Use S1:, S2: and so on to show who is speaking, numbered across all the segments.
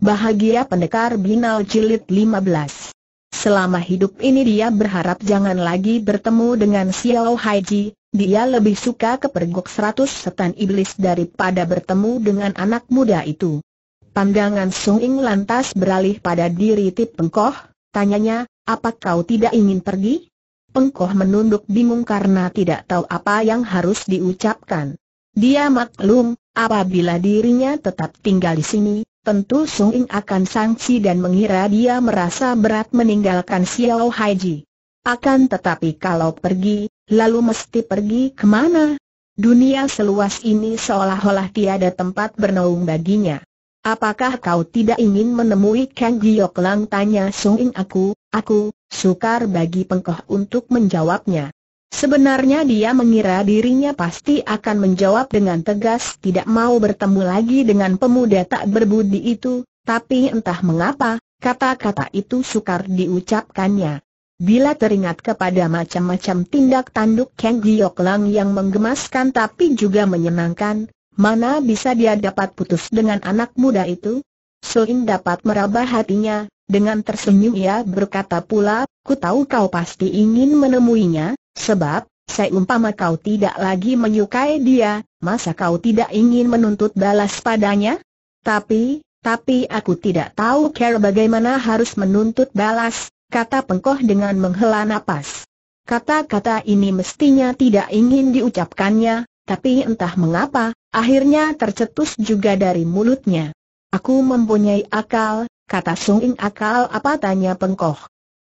S1: Bahagia Pendekar Binal Jilid 15 Selama hidup ini dia berharap jangan lagi bertemu dengan Xiao Haiji, dia lebih suka kepergok seratus setan iblis daripada bertemu dengan anak muda itu. Pandangan Sung Ing lantas beralih pada diri Tip Pengkoh, tanyanya, apa kau tidak ingin pergi? Pengkoh menunduk bingung karena tidak tahu apa yang harus diucapkan. Dia maklum, apabila dirinya tetap tinggal di sini, tentu Sung Ing akan sangsi dan mengira dia merasa berat meninggalkan Xiao Haiji. Akan tetapi kalau pergi, lalu mesti pergi kemana? Dunia seluas ini seolah-olah tiada tempat bernaung baginya. Apakah kau tidak ingin menemui Kang Giok Lang? Tanya Sung Ing aku, aku, sukar bagi pengkoh untuk menjawabnya. Sebenarnya dia mengira dirinya pasti akan menjawab dengan tegas tidak mau bertemu lagi dengan pemuda tak berbudi itu, tapi entah mengapa, kata-kata itu sukar diucapkannya. Bila teringat kepada macam-macam tindak tanduk Kang Giok Lang yang menggemaskan tapi juga menyenangkan, mana bisa dia dapat putus dengan anak muda itu? Soin dapat meraba hatinya, dengan tersenyum ia berkata pula, ku tahu kau pasti ingin menemuinya, sebab, saya umpama kau tidak lagi menyukai dia, masa kau tidak ingin menuntut balas padanya? Tapi, tapi aku tidak tahu cara bagaimana harus menuntut balas, kata pengkoh dengan menghela nafas. Kata-kata ini mestinya tidak ingin diucapkannya, tapi entah mengapa, akhirnya tercetus juga dari mulutnya. Aku mempunyai akal, kata Sung Ing akal apa tanya pengkoh.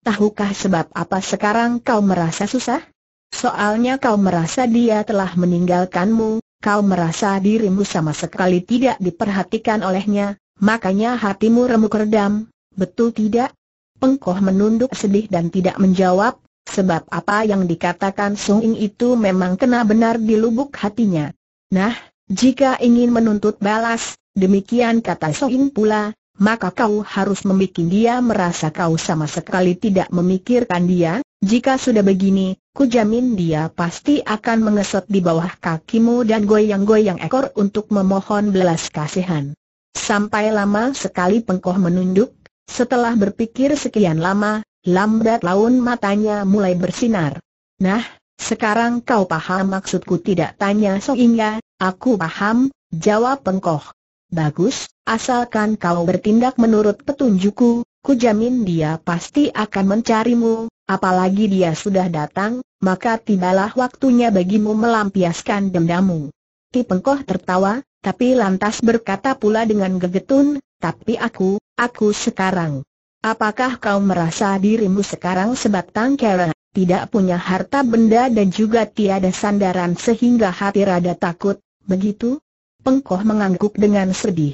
S1: Tahukah sebab apa sekarang kau merasa susah? Soalnya kau merasa dia telah meninggalkanmu, kau merasa dirimu sama sekali tidak diperhatikan olehnya, makanya hatimu remuk redam, betul tidak? Pengkoh menunduk sedih dan tidak menjawab, sebab apa yang dikatakan Sung Ing itu memang kena benar di lubuk hatinya. Nah, jika ingin menuntut balas, demikian kata Sung Ing pula, maka kau harus membuat dia merasa kau sama sekali tidak memikirkan dia, jika sudah begini, ku jamin dia pasti akan mengesot di bawah kakimu dan goyang-goyang ekor untuk memohon belas kasihan. Sampai lama sekali pengkoh menunduk, setelah berpikir sekian lama, lambat laun matanya mulai bersinar. Nah, sekarang kau paham maksudku tidak tanya sehingga, aku paham, jawab pengkoh. Bagus, asalkan kau bertindak menurut petunjukku, ku jamin dia pasti akan mencarimu, apalagi dia sudah datang, maka tibalah waktunya bagimu melampiaskan dendammu. Pengkoh tertawa, tapi lantas berkata pula dengan gegetun, tapi aku, aku sekarang. Apakah kau merasa dirimu sekarang sebatang kera, tidak punya harta benda dan juga tiada sandaran sehingga hati rada takut, begitu? Pengkoh mengangguk dengan sedih.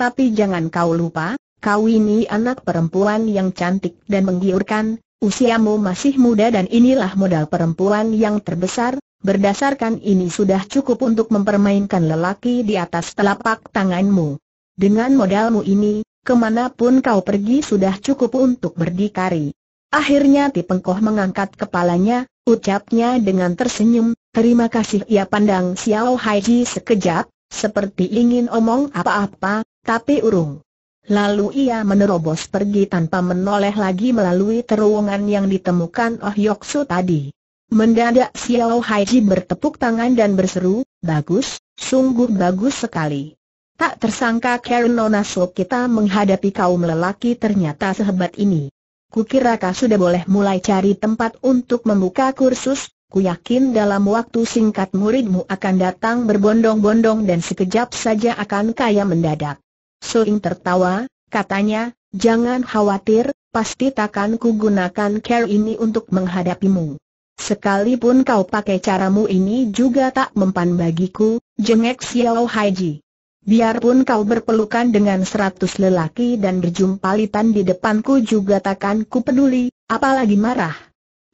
S1: Tapi jangan kau lupa, kau ini anak perempuan yang cantik dan menggiurkan, usiamu masih muda dan inilah modal perempuan yang terbesar, berdasarkan ini sudah cukup untuk mempermainkan lelaki di atas telapak tanganmu. Dengan modalmu ini, kemanapun kau pergi sudah cukup untuk berdikari. Akhirnya Ti Pengkoh mengangkat kepalanya, ucapnya dengan tersenyum, terima kasih ia ya pandang Xiao Haiji sekejap, seperti ingin omong apa-apa, tapi urung. Lalu ia menerobos pergi tanpa menoleh lagi melalui terowongan yang ditemukan Oh Yoksu tadi. Mendadak Xiao Haiji bertepuk tangan dan berseru, bagus, sungguh bagus sekali. Tak tersangka Karen Nonaso kita menghadapi kaum lelaki ternyata sehebat ini. Kukira kau sudah boleh mulai cari tempat untuk membuka kursus, Aku yakin dalam waktu singkat muridmu akan datang berbondong-bondong dan sekejap saja akan kaya mendadak. Soing tertawa, katanya, jangan khawatir, pasti takkan gunakan care ini untuk menghadapimu. Sekalipun kau pakai caramu ini juga tak mempan bagiku, jengek Xiao Haiji. Biarpun kau berpelukan dengan seratus lelaki dan berjumpalitan di depanku juga takkan ku peduli, apalagi marah.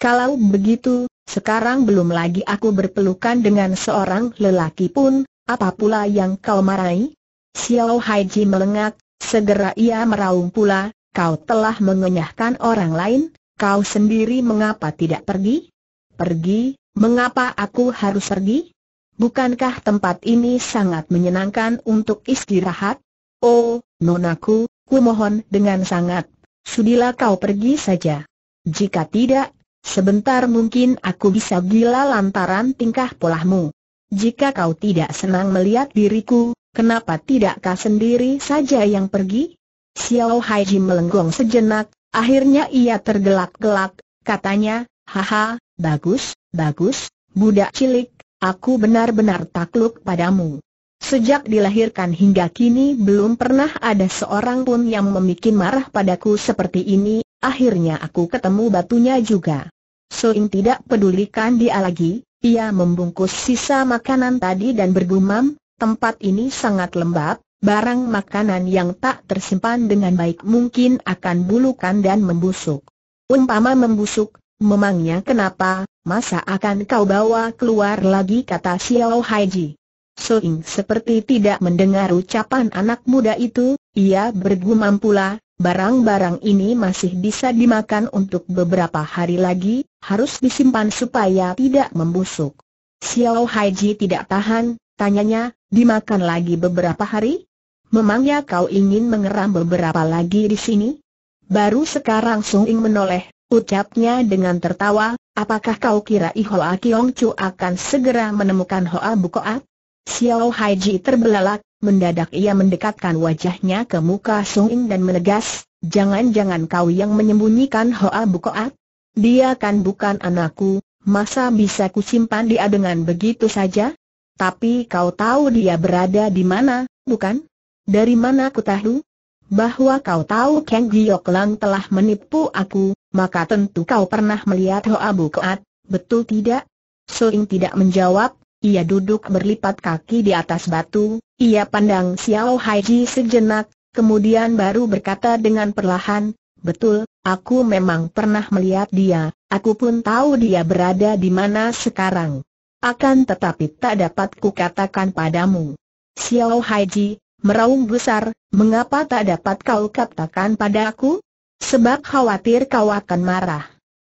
S1: Kalau begitu, sekarang belum lagi aku berpelukan dengan seorang lelaki pun, apa pula yang kau marahi? Xiao Haiji melengak, segera ia meraung pula, kau telah mengenyahkan orang lain, kau sendiri mengapa tidak pergi? Pergi, mengapa aku harus pergi? Bukankah tempat ini sangat menyenangkan untuk istirahat? Oh, nonaku, ku mohon dengan sangat, sudilah kau pergi saja. Jika tidak, Sebentar mungkin aku bisa gila lantaran tingkah polahmu. Jika kau tidak senang melihat diriku, kenapa tidak kau sendiri saja yang pergi? Xiao Haiji melenggong sejenak, akhirnya ia tergelak-gelak, katanya, haha, bagus, bagus, budak cilik, aku benar-benar takluk padamu. Sejak dilahirkan hingga kini belum pernah ada seorang pun yang memikin marah padaku seperti ini, Akhirnya aku ketemu batunya juga. Soing tidak pedulikan dia lagi, ia membungkus sisa makanan tadi dan bergumam, tempat ini sangat lembab, barang makanan yang tak tersimpan dengan baik mungkin akan bulukan dan membusuk. Umpama membusuk, memangnya kenapa, masa akan kau bawa keluar lagi kata Xiao Haiji. Soing seperti tidak mendengar ucapan anak muda itu, ia bergumam pula, Barang-barang ini masih bisa dimakan untuk beberapa hari lagi, harus disimpan supaya tidak membusuk. Xiao Haiji tidak tahan, tanyanya, dimakan lagi beberapa hari? Memangnya kau ingin mengeram beberapa lagi di sini? Baru sekarang Sung Ing menoleh, ucapnya dengan tertawa, apakah kau kira I Hoa Kiong Chu akan segera menemukan Hoa Bukoat? Xiao Haiji terbelalak, Mendadak ia mendekatkan wajahnya ke muka Sung Ing dan menegas, jangan-jangan kau yang menyembunyikan Hoa Bukoat? Dia kan bukan anakku, masa bisa kusimpan dia dengan begitu saja? Tapi kau tahu dia berada di mana, bukan? Dari mana aku tahu? Bahwa kau tahu Kang Giok Lang telah menipu aku, maka tentu kau pernah melihat Hoa Bukoat, betul tidak? Soing tidak menjawab, ia duduk berlipat kaki di atas batu, ia pandang Xiao Haiji sejenak, kemudian baru berkata dengan perlahan, Betul, aku memang pernah melihat dia, aku pun tahu dia berada di mana sekarang. Akan tetapi tak dapat kukatakan padamu. Xiao Haiji, meraung besar, mengapa tak dapat kau katakan padaku? Sebab khawatir kau akan marah.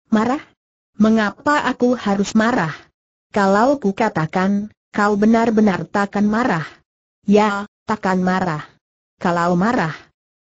S1: Marah? Mengapa aku harus marah? Kalau ku katakan, kau benar-benar takkan marah. Ya, takkan marah. Kalau marah.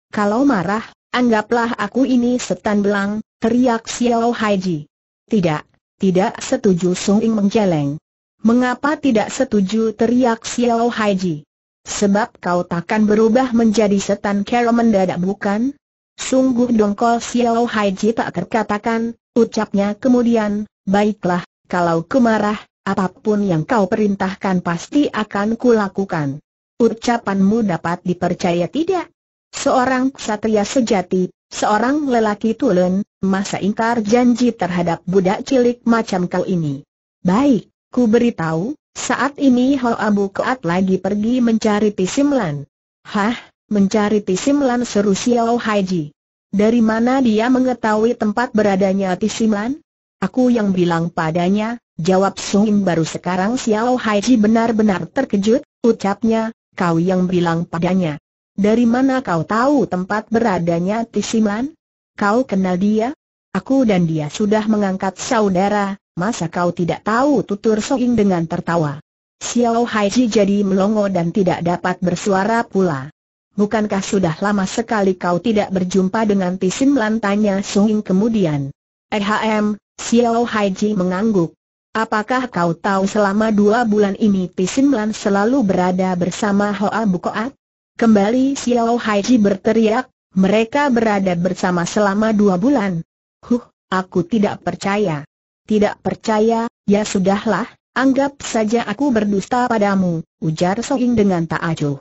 S1: Kalau marah, anggaplah aku ini setan belang, teriak Xiao Haiji. Tidak, tidak setuju Sung Ing menjeleng. Mengapa tidak setuju teriak Xiao Haiji? Sebab kau takkan berubah menjadi setan kera mendadak bukan? Sungguh dongkol Xiao Haiji tak terkatakan, ucapnya kemudian, baiklah, kalau kemarah apapun yang kau perintahkan pasti akan kulakukan. Ucapanmu dapat dipercaya tidak? Seorang ksatria sejati, seorang lelaki tulen, masa ingkar janji terhadap budak cilik macam kau ini? Baik, ku beritahu, saat ini Abu Keat lagi pergi mencari Pisimlan. Hah, mencari Pisimlan seru Xiao Haiji. Dari mana dia mengetahui tempat beradanya Pisimlan? Aku yang bilang padanya, Jawab Sung baru sekarang Xiao Haiji benar-benar terkejut, ucapnya, kau yang bilang padanya. Dari mana kau tahu tempat beradanya Tisiman? Kau kenal dia? Aku dan dia sudah mengangkat saudara, masa kau tidak tahu tutur Soing dengan tertawa. Xiao Haiji jadi melongo dan tidak dapat bersuara pula. Bukankah sudah lama sekali kau tidak berjumpa dengan Tisim Lan tanya Soing kemudian. RHM, eh, Xiao Haiji mengangguk. Apakah kau tahu selama dua bulan ini Pisim selalu berada bersama Hoa Bukoat? Kembali Xiao Haiji berteriak, mereka berada bersama selama dua bulan. Huh, aku tidak percaya. Tidak percaya, ya sudahlah, anggap saja aku berdusta padamu, ujar Soing dengan tak acuh.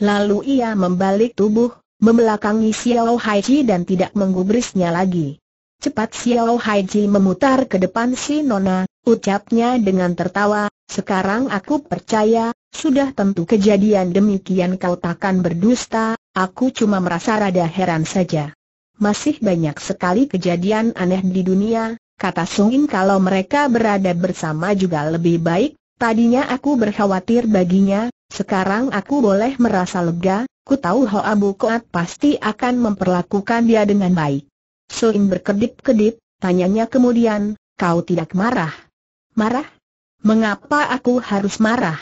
S1: Lalu ia membalik tubuh, membelakangi Xiao Haiji dan tidak menggubrisnya lagi. Cepat Xiao Haiji memutar ke depan si Nona, ucapnya dengan tertawa, sekarang aku percaya, sudah tentu kejadian demikian kau takkan berdusta, aku cuma merasa rada heran saja. Masih banyak sekali kejadian aneh di dunia, kata Sungin kalau mereka berada bersama juga lebih baik, tadinya aku berkhawatir baginya, sekarang aku boleh merasa lega, ku tahu Hoa Bukoat pasti akan memperlakukan dia dengan baik. Soin berkedip-kedip, tanyanya kemudian, kau tidak marah. Marah? Mengapa aku harus marah?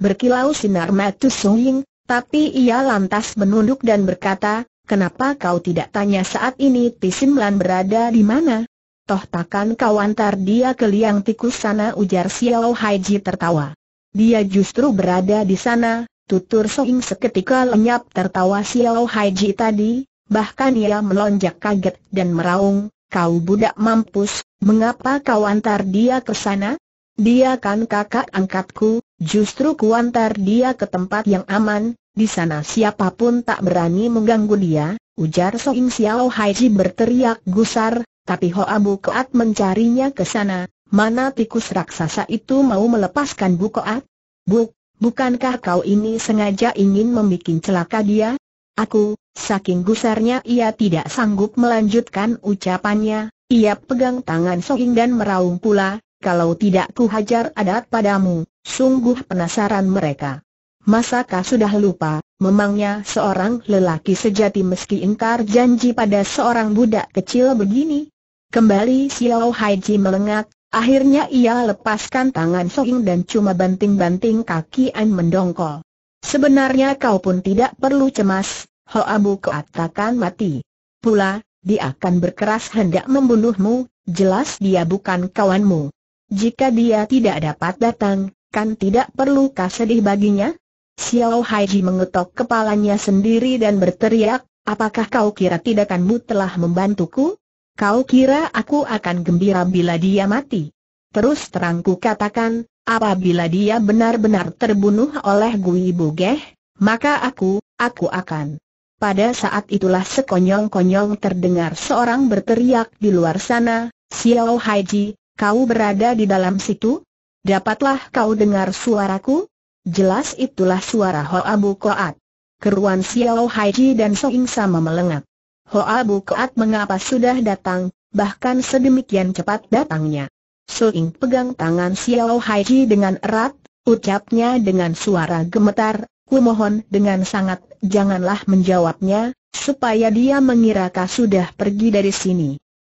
S1: Berkilau sinar mata Suying, tapi ia lantas menunduk dan berkata, Kenapa kau tidak tanya saat ini Lan berada di mana? Toh takkan kau antar dia ke liang tikus sana ujar Xiao Haiji tertawa. Dia justru berada di sana, tutur Ying seketika lenyap tertawa Xiao Haiji tadi, bahkan ia melonjak kaget dan meraung, Kau budak mampus, mengapa kau antar dia ke sana? Dia kan kakak angkatku, justru ku antar dia ke tempat yang aman, di sana siapapun tak berani mengganggu dia, ujar Soim Xiao Haiji berteriak gusar, tapi Hoa Koat mencarinya ke sana, mana tikus raksasa itu mau melepaskan Bu Bukoat? Bu, bukankah kau ini sengaja ingin membuat celaka dia? Aku, saking gusarnya ia tidak sanggup melanjutkan ucapannya, ia pegang tangan Soing dan meraung pula, kalau tidak ku hajar adat padamu, sungguh penasaran mereka. Masakah sudah lupa, memangnya seorang lelaki sejati meski ingkar janji pada seorang budak kecil begini? Kembali Xiao Haiji melengak, akhirnya ia lepaskan tangan Soing dan cuma banting-banting kaki An mendongkol. Sebenarnya kau pun tidak perlu cemas, Abu keatakan mati. Pula, dia akan berkeras hendak membunuhmu, jelas dia bukan kawanmu. Jika dia tidak dapat datang, kan tidak perlu kau sedih baginya? Xiao Haiji mengetok kepalanya sendiri dan berteriak, apakah kau kira tindakanmu telah membantuku? Kau kira aku akan gembira bila dia mati? Terus terangku katakan, Apabila dia benar-benar terbunuh oleh Gui Bugeh, maka aku, aku akan. Pada saat itulah sekonyong-konyong terdengar seorang berteriak di luar sana, Xiao Haiji, kau berada di dalam situ? Dapatlah kau dengar suaraku? Jelas itulah suara Ho Abu Koat. Keruan Xiao Haiji dan Soing sama melengat. Ho Abu Koat mengapa sudah datang, bahkan sedemikian cepat datangnya. Suing pegang tangan Xiao Haiji dengan erat, ucapnya dengan suara gemetar, kumohon dengan sangat, janganlah menjawabnya, supaya dia mengira kau sudah pergi dari sini.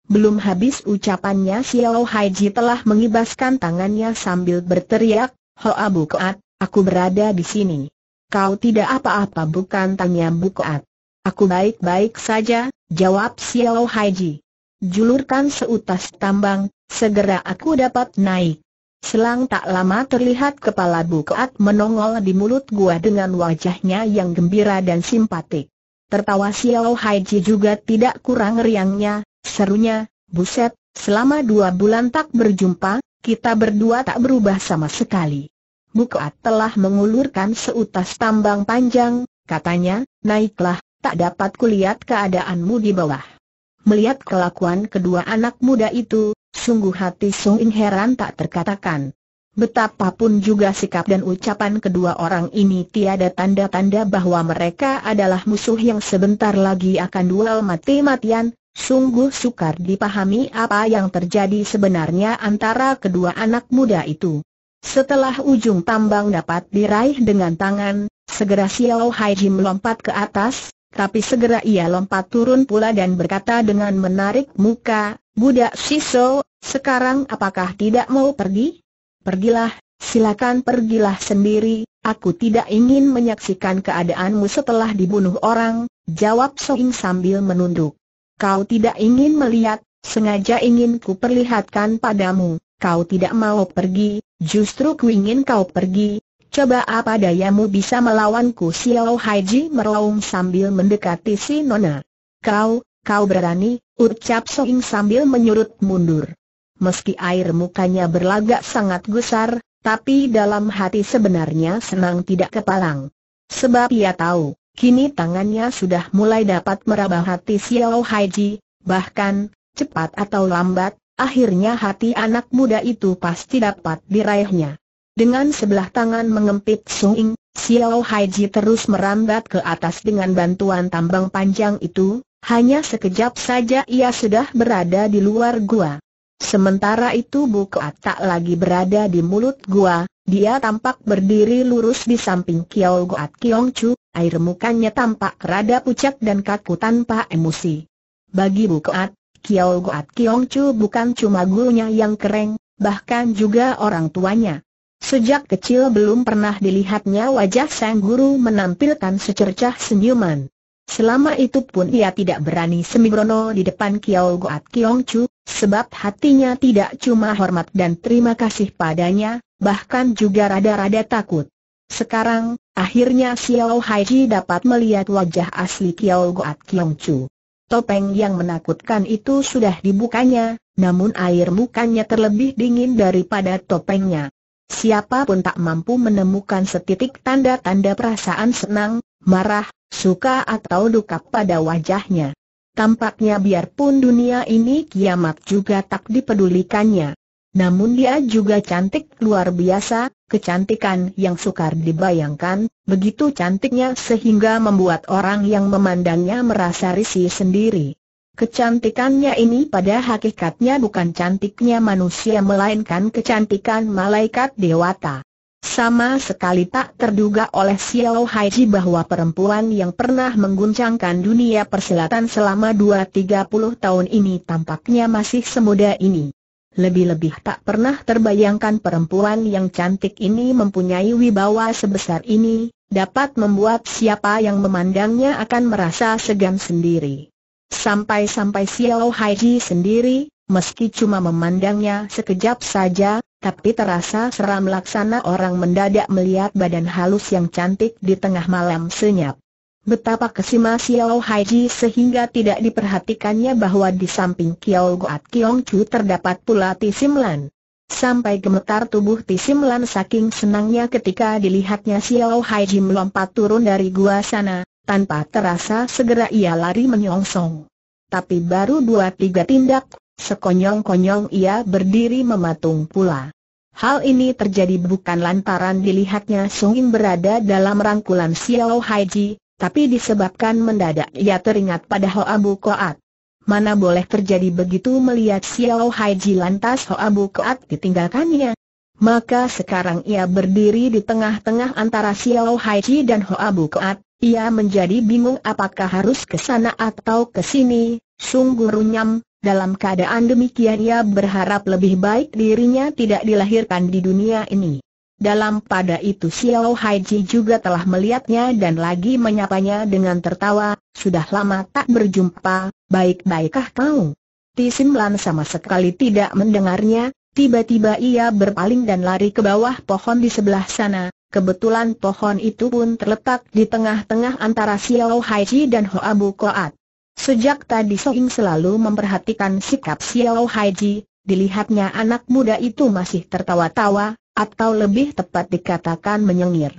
S1: Belum habis ucapannya Xiao Haiji telah mengibaskan tangannya sambil berteriak, Abu Bukoat, aku berada di sini. Kau tidak apa-apa bukan tanya Bukoat. Aku baik-baik saja, jawab Xiao Haiji. Julurkan seutas tambang, Segera aku dapat naik. Selang tak lama terlihat kepala bukuat menongol di mulut gua dengan wajahnya yang gembira dan simpatik. Tertawa Xiao Haiji juga tidak kurang riangnya, serunya, buset, selama dua bulan tak berjumpa, kita berdua tak berubah sama sekali. bukuat telah mengulurkan seutas tambang panjang, katanya, naiklah, tak dapat kulihat keadaanmu di bawah. Melihat kelakuan kedua anak muda itu, sungguh hati Sung In heran tak terkatakan. Betapapun juga sikap dan ucapan kedua orang ini tiada tanda-tanda bahwa mereka adalah musuh yang sebentar lagi akan duel mati-matian, sungguh sukar dipahami apa yang terjadi sebenarnya antara kedua anak muda itu. Setelah ujung tambang dapat diraih dengan tangan, segera Xiao Hai Jim lompat ke atas, tapi segera ia lompat turun pula dan berkata dengan menarik muka, Budak Siso, sekarang apakah tidak mau pergi? Pergilah, silakan pergilah sendiri, aku tidak ingin menyaksikan keadaanmu setelah dibunuh orang, jawab Soing sambil menunduk. Kau tidak ingin melihat, sengaja ingin ku perlihatkan padamu, kau tidak mau pergi, justru ku ingin kau pergi, Coba apa dayamu bisa melawanku Xiao Haiji meraung sambil mendekati si Nona. Kau, kau berani, ucap Soing sambil menyurut mundur. Meski air mukanya berlagak sangat gusar, tapi dalam hati sebenarnya senang tidak kepalang. Sebab ia tahu, kini tangannya sudah mulai dapat meraba hati Xiao Haiji, bahkan, cepat atau lambat, akhirnya hati anak muda itu pasti dapat diraihnya. Dengan sebelah tangan mengempit Sung Xiao Haiji terus merambat ke atas dengan bantuan tambang panjang itu, hanya sekejap saja ia sudah berada di luar gua. Sementara itu Bu Kuat tak lagi berada di mulut gua, dia tampak berdiri lurus di samping Kiao Goat Kiong Chu, air mukanya tampak rada pucat dan kaku tanpa emosi. Bagi Bu Kuat, Kiao Goat Kiong Chu bukan cuma gurunya yang keren, bahkan juga orang tuanya. Sejak kecil belum pernah dilihatnya wajah sang guru menampilkan secercah senyuman. Selama itu pun ia tidak berani sembrono di depan Kiao Goat Kiong Chu, sebab hatinya tidak cuma hormat dan terima kasih padanya, bahkan juga rada-rada takut. Sekarang, akhirnya Xiao Haiji dapat melihat wajah asli Kiao Goat Kiong Chu. Topeng yang menakutkan itu sudah dibukanya, namun air mukanya terlebih dingin daripada topengnya. Siapapun tak mampu menemukan setitik tanda-tanda perasaan senang, marah, suka atau duka pada wajahnya. Tampaknya biarpun dunia ini kiamat juga tak dipedulikannya. Namun dia juga cantik luar biasa, kecantikan yang sukar dibayangkan, begitu cantiknya sehingga membuat orang yang memandangnya merasa risih sendiri. Kecantikannya ini pada hakikatnya bukan cantiknya manusia melainkan kecantikan malaikat dewata. Sama sekali tak terduga oleh Xiao Haiji bahwa perempuan yang pernah mengguncangkan dunia persilatan selama 2-30 tahun ini tampaknya masih semuda ini. Lebih-lebih tak pernah terbayangkan perempuan yang cantik ini mempunyai wibawa sebesar ini, dapat membuat siapa yang memandangnya akan merasa segan sendiri. Sampai-sampai Xiao Haiji sendiri, meski cuma memandangnya sekejap saja, tapi terasa seram laksana orang mendadak melihat badan halus yang cantik di tengah malam senyap. Betapa kesima Xiao Haiji sehingga tidak diperhatikannya bahwa di samping Kiao Goat Kiong Chu terdapat pula Tisimlan. Sampai gemetar tubuh Tisimlan saking senangnya ketika dilihatnya Xiao Haiji melompat turun dari gua sana, tanpa terasa segera ia lari menyongsong. Tapi baru dua tiga tindak, sekonyong-konyong ia berdiri mematung pula. Hal ini terjadi bukan lantaran dilihatnya Sung In berada dalam rangkulan Xiao Haiji, tapi disebabkan mendadak ia teringat pada Hoa Bu Koat. Mana boleh terjadi begitu melihat Xiao Haiji lantas Hoa Bu Koat ditinggalkannya. Maka sekarang ia berdiri di tengah-tengah antara Xiao Haiji dan Hoa Bu Koat, ia menjadi bingung apakah harus ke sana atau ke sini, sungguh runyam, dalam keadaan demikian ia berharap lebih baik dirinya tidak dilahirkan di dunia ini. Dalam pada itu Xiao Haiji juga telah melihatnya dan lagi menyapanya dengan tertawa, sudah lama tak berjumpa, baik-baikkah kau? Ti sama sekali tidak mendengarnya, tiba-tiba ia berpaling dan lari ke bawah pohon di sebelah sana, Kebetulan pohon itu pun terletak di tengah-tengah antara Xiao Haiji dan Hoa Bu Koat. Sejak tadi Soing selalu memperhatikan sikap Xiao Haiji, dilihatnya anak muda itu masih tertawa-tawa, atau lebih tepat dikatakan menyengir.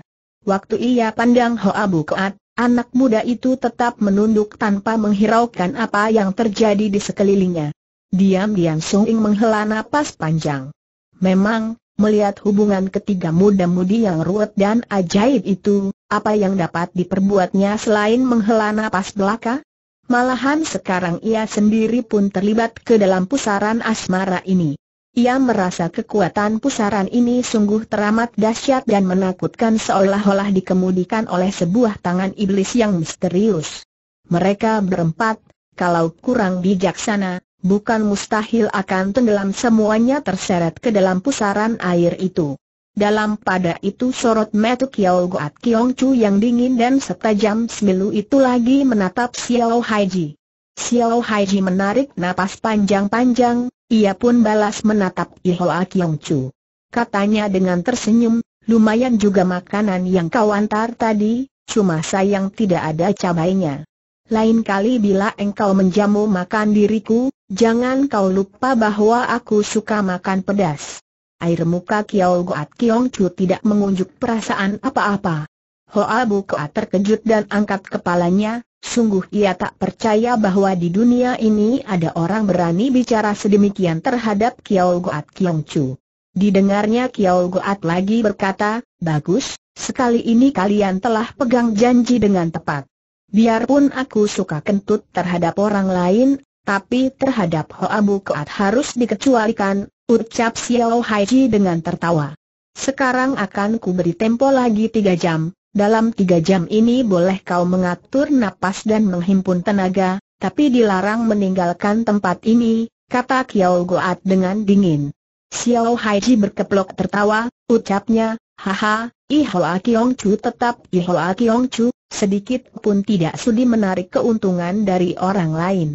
S1: Waktu ia pandang Hoa Bu Koat, anak muda itu tetap menunduk tanpa menghiraukan apa yang terjadi di sekelilingnya. Diam-diam Soing menghela napas panjang. Memang, Melihat hubungan ketiga muda-mudi yang ruwet dan ajaib itu, apa yang dapat diperbuatnya selain menghela nafas belaka? Malahan sekarang ia sendiri pun terlibat ke dalam pusaran asmara ini. Ia merasa kekuatan pusaran ini sungguh teramat dahsyat dan menakutkan seolah-olah dikemudikan oleh sebuah tangan iblis yang misterius. Mereka berempat, kalau kurang bijaksana, bukan mustahil akan tenggelam semuanya terseret ke dalam pusaran air itu. Dalam pada itu sorot metu Kiao Goat Kiong Chu yang dingin dan setajam semilu itu lagi menatap Xiao Haiji. Xiao Haiji menarik napas panjang-panjang, ia pun balas menatap Ihoa Kiong Chu. Katanya dengan tersenyum, lumayan juga makanan yang kau antar tadi, cuma sayang tidak ada cabainya. Lain kali bila engkau menjamu makan diriku, jangan kau lupa bahwa aku suka makan pedas. Air muka Kiao Goat Kiong Chu tidak mengunjuk perasaan apa-apa. Hoa Bukoa terkejut dan angkat kepalanya, sungguh ia tak percaya bahwa di dunia ini ada orang berani bicara sedemikian terhadap Kiao Goat Kiong Chu. Didengarnya Kiao Goat lagi berkata, Bagus, sekali ini kalian telah pegang janji dengan tepat. Biarpun aku suka kentut terhadap orang lain, tapi terhadap Hoa Kuat harus dikecualikan, ucap Xiao Haiji dengan tertawa. Sekarang akan ku beri tempo lagi tiga jam, dalam tiga jam ini boleh kau mengatur napas dan menghimpun tenaga, tapi dilarang meninggalkan tempat ini, kata Xiao Goat dengan dingin. Xiao Haiji berkeplok tertawa, ucapnya, haha, Ihoa Kiong Chu tetap Ihoa Kiong Chu, Sedikit pun tidak sudi menarik keuntungan dari orang lain.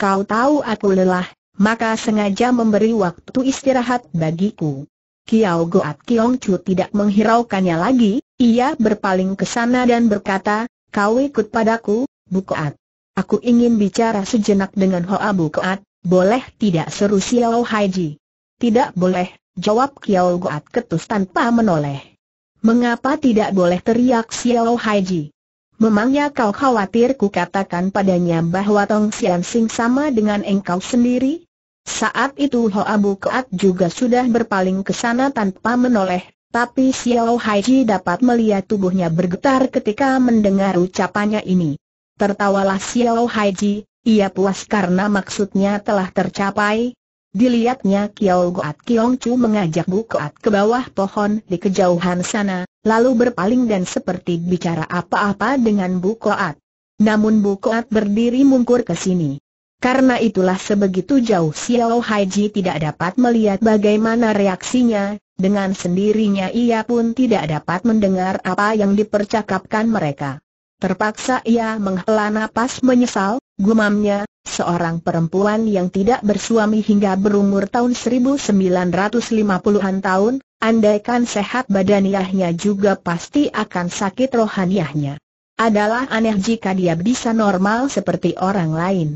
S1: Kau tahu aku lelah, maka sengaja memberi waktu istirahat bagiku. Kiao Goat Kiong Chu tidak menghiraukannya lagi, ia berpaling ke sana dan berkata, kau ikut padaku, Bu Koat. Aku ingin bicara sejenak dengan Hoa Bu Koat, boleh tidak seru Xiao Haiji? Tidak boleh, jawab Kiao Goat ketus tanpa menoleh. Mengapa tidak boleh teriak Xiao Haiji? Memangnya kau khawatir ku katakan padanya bahwa Tong Sian Sing sama dengan engkau sendiri? Saat itu Ho Abu Keat juga sudah berpaling ke sana tanpa menoleh, tapi Xiao Haiji dapat melihat tubuhnya bergetar ketika mendengar ucapannya ini. Tertawalah Xiao Haiji, ia puas karena maksudnya telah tercapai, Dilihatnya Kiao Goat Kiong Chu mengajak Bu Koat ke bawah pohon di kejauhan sana, lalu berpaling dan seperti bicara apa-apa dengan Bu Koat. Namun Bu Koat berdiri mungkur ke sini. Karena itulah sebegitu jauh Xiao Haiji tidak dapat melihat bagaimana reaksinya, dengan sendirinya ia pun tidak dapat mendengar apa yang dipercakapkan mereka. Terpaksa ia menghela napas menyesal, gumamnya, seorang perempuan yang tidak bersuami hingga berumur tahun 1950-an tahun, andaikan sehat badaniahnya juga pasti akan sakit rohaniahnya. Adalah aneh jika dia bisa normal seperti orang lain.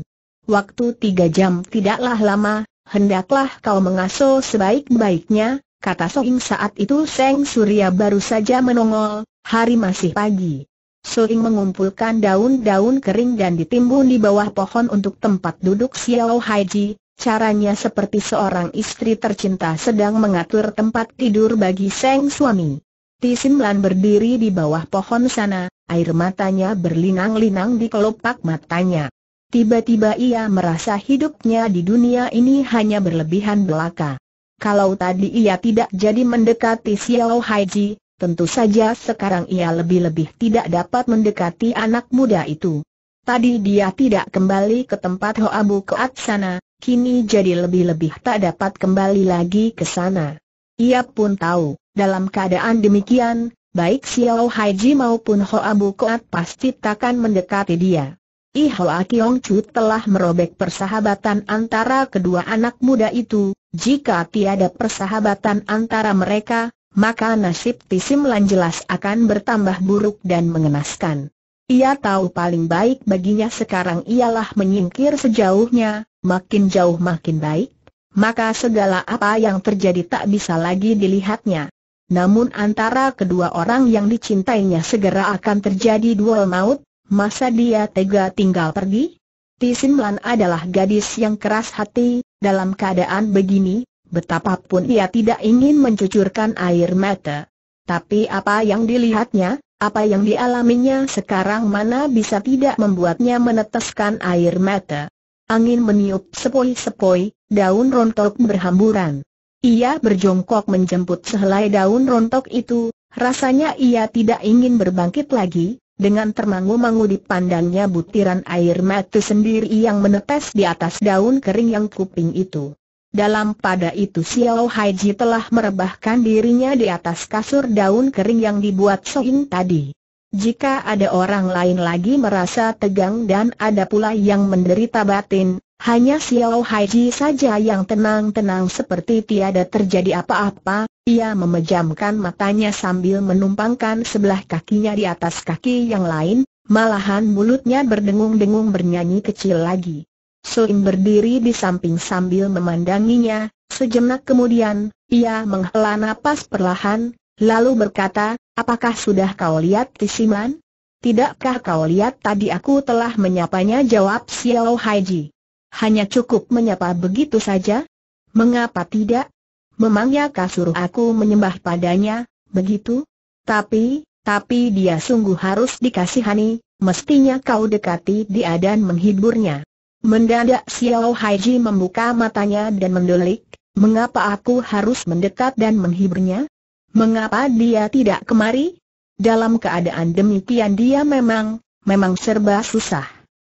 S1: Waktu tiga jam tidaklah lama, hendaklah kau mengasuh sebaik-baiknya, kata Soing saat itu Seng Surya baru saja menongol, hari masih pagi. Suing mengumpulkan daun-daun kering dan ditimbun di bawah pohon untuk tempat duduk Xiao Haiji. Caranya seperti seorang istri tercinta sedang mengatur tempat tidur bagi sang suami. Tisimlan berdiri di bawah pohon sana, air matanya berlinang-linang di kelopak matanya. Tiba-tiba ia merasa hidupnya di dunia ini hanya berlebihan belaka. Kalau tadi ia tidak jadi mendekati Xiao Haiji, Tentu saja sekarang ia lebih-lebih tidak dapat mendekati anak muda itu. Tadi dia tidak kembali ke tempat Hoabu Keat sana, kini jadi lebih-lebih tak dapat kembali lagi ke sana. Ia pun tahu, dalam keadaan demikian, baik Xiao Haiji maupun Hoabu Keat pasti takkan mendekati dia. I Hoa Kiong Chu telah merobek persahabatan antara kedua anak muda itu, jika tiada persahabatan antara mereka, maka nasib Tisimlan jelas akan bertambah buruk dan mengenaskan. Ia tahu paling baik baginya sekarang ialah menyingkir sejauhnya, makin jauh makin baik, maka segala apa yang terjadi tak bisa lagi dilihatnya. Namun antara kedua orang yang dicintainya segera akan terjadi duel maut, masa dia tega tinggal pergi? Tisimlan adalah gadis yang keras hati, dalam keadaan begini, betapapun ia tidak ingin mencucurkan air mata. Tapi apa yang dilihatnya, apa yang dialaminya sekarang mana bisa tidak membuatnya meneteskan air mata. Angin meniup sepoi-sepoi, daun rontok berhamburan. Ia berjongkok menjemput sehelai daun rontok itu, rasanya ia tidak ingin berbangkit lagi, dengan termangu-mangu dipandangnya butiran air mata sendiri yang menetes di atas daun kering yang kuping itu. Dalam pada itu Xiao Haiji telah merebahkan dirinya di atas kasur daun kering yang dibuat Soin tadi. Jika ada orang lain lagi merasa tegang dan ada pula yang menderita batin, hanya Xiao Haiji saja yang tenang-tenang seperti tiada terjadi apa-apa, ia memejamkan matanya sambil menumpangkan sebelah kakinya di atas kaki yang lain, malahan mulutnya berdengung-dengung bernyanyi kecil lagi. Suim berdiri di samping sambil memandanginya, sejenak kemudian, ia menghela napas perlahan, lalu berkata, apakah sudah kau lihat Tisiman? Tidakkah kau lihat tadi aku telah menyapanya jawab Xiao Haiji. Hanya cukup menyapa begitu saja? Mengapa tidak? Memangnya kau suruh aku menyembah padanya, begitu? Tapi, tapi dia sungguh harus dikasihani, mestinya kau dekati dia dan menghiburnya. Mendadak Xiao Haiji membuka matanya dan mendelik, mengapa aku harus mendekat dan menghiburnya? Mengapa dia tidak kemari? Dalam keadaan demikian dia memang, memang serba susah.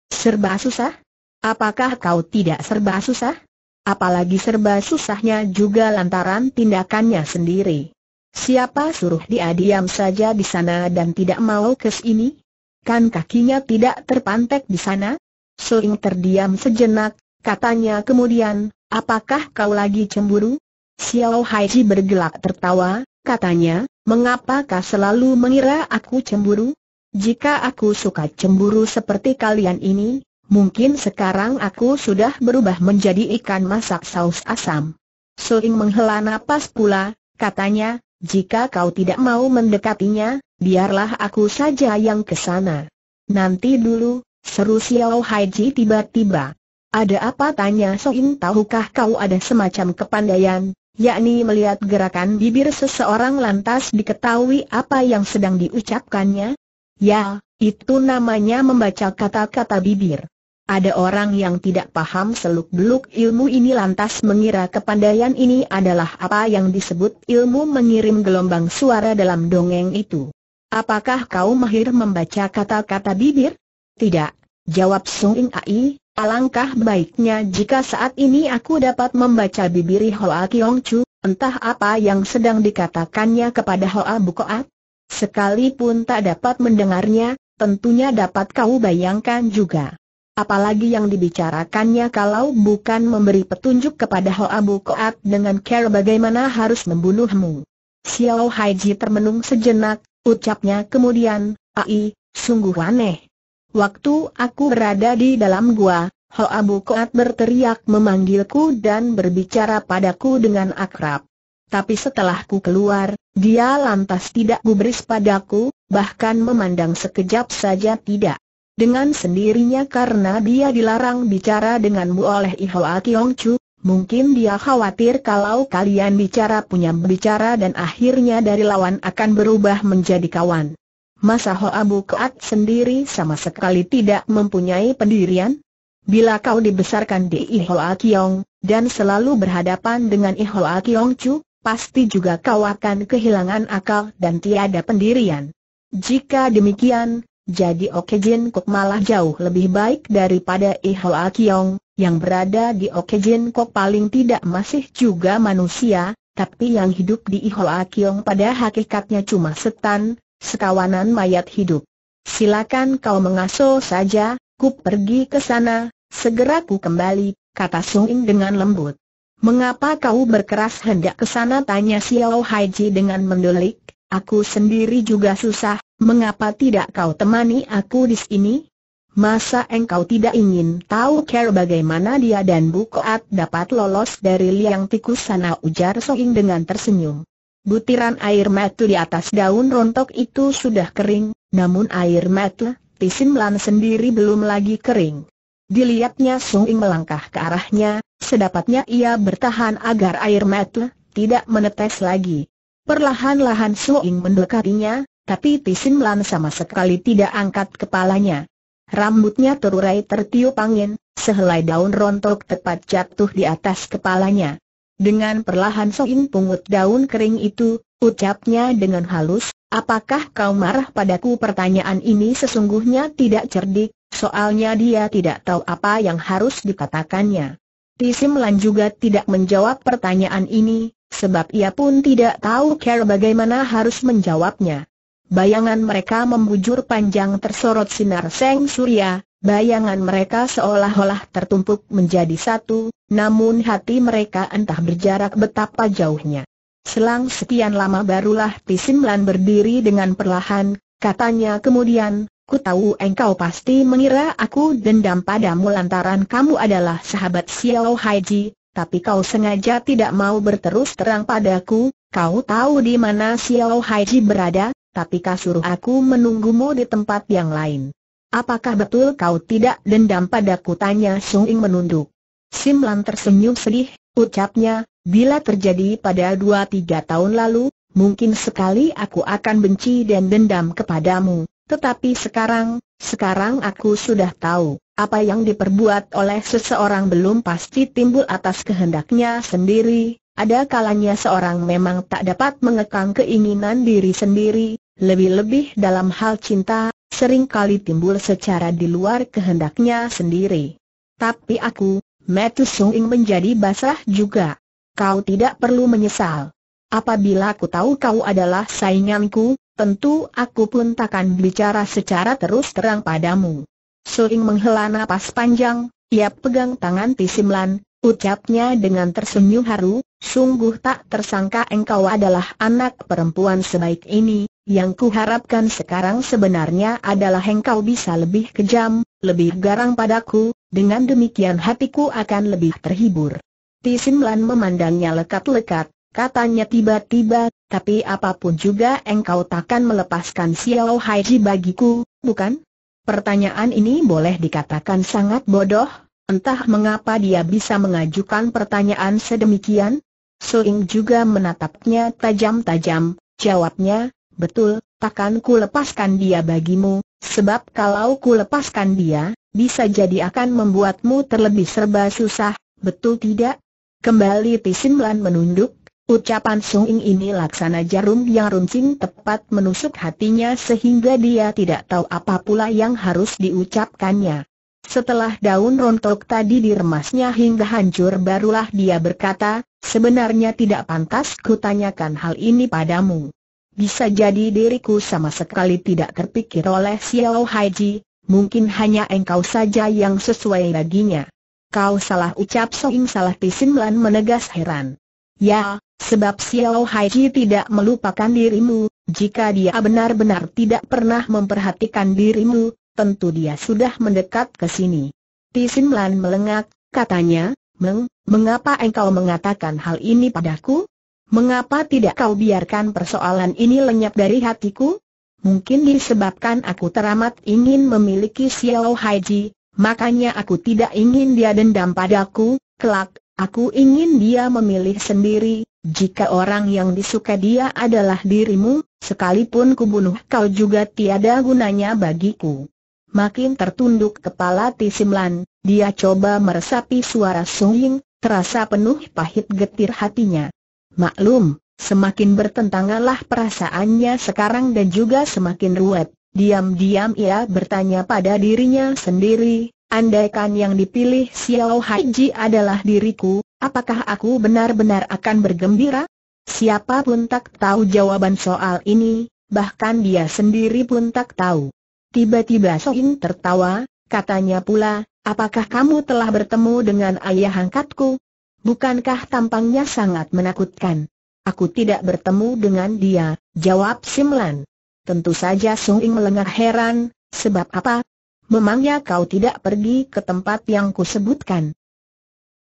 S1: Serba susah? Apakah kau tidak serba susah? Apalagi serba susahnya juga lantaran tindakannya sendiri. Siapa suruh dia diam saja di sana dan tidak mau ke sini? Kan kakinya tidak terpantek di sana? Suing terdiam sejenak, katanya kemudian, apakah kau lagi cemburu? Xiao Haiji bergelak tertawa, katanya, mengapa kau selalu mengira aku cemburu? Jika aku suka cemburu seperti kalian ini, mungkin sekarang aku sudah berubah menjadi ikan masak saus asam. Suing menghela nafas pula, katanya, jika kau tidak mau mendekatinya, biarlah aku saja yang kesana. Nanti dulu, Seru Xiao Haiji tiba-tiba. Ada apa tanya Soin tahukah kau ada semacam kepandaian, yakni melihat gerakan bibir seseorang lantas diketahui apa yang sedang diucapkannya? Ya, itu namanya membaca kata-kata bibir. Ada orang yang tidak paham seluk-beluk ilmu ini lantas mengira kepandaian ini adalah apa yang disebut ilmu mengirim gelombang suara dalam dongeng itu. Apakah kau mahir membaca kata-kata bibir? Tidak, jawab Sung In Ai, alangkah baiknya jika saat ini aku dapat membaca bibir Hoa Kiong Chu, entah apa yang sedang dikatakannya kepada Hoa Bukoat. Sekalipun tak dapat mendengarnya, tentunya dapat kau bayangkan juga. Apalagi yang dibicarakannya kalau bukan memberi petunjuk kepada Hoa Bukoat dengan cara bagaimana harus membunuhmu. Xiao Haiji termenung sejenak, ucapnya kemudian, Ai, sungguh aneh. Waktu aku berada di dalam gua, Hoa Bukoat berteriak memanggilku dan berbicara padaku dengan akrab. Tapi setelah ku keluar, dia lantas tidak gubris padaku, bahkan memandang sekejap saja tidak. Dengan sendirinya karena dia dilarang bicara denganmu oleh Ihoa Chu, Mungkin dia khawatir kalau kalian bicara punya bicara dan akhirnya dari lawan akan berubah menjadi kawan. Masa Abu Keat sendiri sama sekali tidak mempunyai pendirian? Bila kau dibesarkan di Ihoa Kiong, dan selalu berhadapan dengan Ihoa Kiong Chu, pasti juga kau akan kehilangan akal dan tiada pendirian. Jika demikian, jadi Jin Kok malah jauh lebih baik daripada Ihoa Kiong, yang berada di Jin Kok paling tidak masih juga manusia, tapi yang hidup di Ihoa Kiong pada hakikatnya cuma setan, sekawanan mayat hidup. Silakan kau mengasuh saja, ku pergi ke sana, segera ku kembali, kata Sung In dengan lembut. Mengapa kau berkeras hendak ke sana tanya Xiao Haiji dengan mendelik, aku sendiri juga susah, mengapa tidak kau temani aku di sini? Masa engkau tidak ingin tahu care bagaimana dia dan Bu Bukoat dapat lolos dari liang tikus sana ujar Soing dengan tersenyum. Butiran air mata di atas daun rontok itu sudah kering, namun air mata Tisin Lan sendiri belum lagi kering. Dilihatnya Sung Ing melangkah ke arahnya, sedapatnya ia bertahan agar air mata tidak menetes lagi. Perlahan-lahan Sung Ing mendekatinya, tapi Tisin Lan sama sekali tidak angkat kepalanya. Rambutnya terurai tertiup angin, sehelai daun rontok tepat jatuh di atas kepalanya. Dengan perlahan Soin pungut daun kering itu, ucapnya dengan halus, apakah kau marah padaku pertanyaan ini sesungguhnya tidak cerdik, soalnya dia tidak tahu apa yang harus dikatakannya. Tisim juga tidak menjawab pertanyaan ini, sebab ia pun tidak tahu cara bagaimana harus menjawabnya. Bayangan mereka membujur panjang tersorot sinar seng surya, bayangan mereka seolah-olah tertumpuk menjadi satu, namun hati mereka entah berjarak betapa jauhnya. Selang sekian lama barulah Pisimlan berdiri dengan perlahan, katanya kemudian, ku tahu engkau pasti mengira aku dendam padamu lantaran kamu adalah sahabat Xiao Haiji, tapi kau sengaja tidak mau berterus terang padaku, kau tahu di mana Xiao Haiji berada? tapi kau suruh aku menunggumu di tempat yang lain. Apakah betul kau tidak dendam padaku? Tanya Sung Ing menunduk. Sim Lan tersenyum sedih, ucapnya, bila terjadi pada dua tiga tahun lalu, mungkin sekali aku akan benci dan dendam kepadamu, tetapi sekarang, sekarang aku sudah tahu, apa yang diperbuat oleh seseorang belum pasti timbul atas kehendaknya sendiri, ada kalanya seorang memang tak dapat mengekang keinginan diri sendiri, lebih-lebih dalam hal cinta, sering kali timbul secara di luar kehendaknya sendiri. Tapi aku, Metus Soing menjadi basah juga. Kau tidak perlu menyesal. Apabila aku tahu kau adalah sainganku, tentu aku pun takkan bicara secara terus terang padamu. Suing menghela napas panjang, ia pegang tangan Tisimlan, Ucapnya dengan tersenyum haru, sungguh tak tersangka engkau adalah anak perempuan sebaik ini, yang kuharapkan sekarang sebenarnya adalah engkau bisa lebih kejam, lebih garang padaku, dengan demikian hatiku akan lebih terhibur. Tisimlan memandangnya lekat-lekat, katanya tiba-tiba, tapi apapun juga engkau takkan melepaskan Xiao Haiji bagiku, bukan? Pertanyaan ini boleh dikatakan sangat bodoh, Entah mengapa dia bisa mengajukan pertanyaan sedemikian? Ying juga menatapnya tajam-tajam, jawabnya, betul, takkan ku lepaskan dia bagimu, sebab kalau ku lepaskan dia, bisa jadi akan membuatmu terlebih serba susah, betul tidak? Kembali Tisimlan menunduk, ucapan Ying ini laksana jarum yang runcing tepat menusuk hatinya sehingga dia tidak tahu apa pula yang harus diucapkannya. Setelah daun rontok tadi diremasnya hingga hancur barulah dia berkata, sebenarnya tidak pantas kutanyakan hal ini padamu. Bisa jadi diriku sama sekali tidak terpikir oleh Xiao Haiji, mungkin hanya engkau saja yang sesuai baginya. Kau salah ucap Soing salah Pisimlan menegas heran. Ya, sebab Xiao Haiji tidak melupakan dirimu, jika dia benar-benar tidak pernah memperhatikan dirimu, tentu dia sudah mendekat ke sini. Tisim Lan melengak, katanya, Meng, mengapa engkau mengatakan hal ini padaku? Mengapa tidak kau biarkan persoalan ini lenyap dari hatiku? Mungkin disebabkan aku teramat ingin memiliki Xiao Haiji, makanya aku tidak ingin dia dendam padaku, kelak, aku ingin dia memilih sendiri, jika orang yang disuka dia adalah dirimu, sekalipun kubunuh kau juga tiada gunanya bagiku makin tertunduk kepala Tisimlan, dia coba meresapi suara Sung terasa penuh pahit getir hatinya. Maklum, semakin bertentanganlah perasaannya sekarang dan juga semakin ruwet. Diam-diam ia bertanya pada dirinya sendiri, andaikan yang dipilih Xiao Haiji adalah diriku, apakah aku benar-benar akan bergembira? Siapapun tak tahu jawaban soal ini, bahkan dia sendiri pun tak tahu. Tiba-tiba Soin tertawa, katanya pula, apakah kamu telah bertemu dengan ayah angkatku? Bukankah tampangnya sangat menakutkan? Aku tidak bertemu dengan dia, jawab Simlan. Tentu saja Soin melengah heran, sebab apa? Memangnya kau tidak pergi ke tempat yang kusebutkan?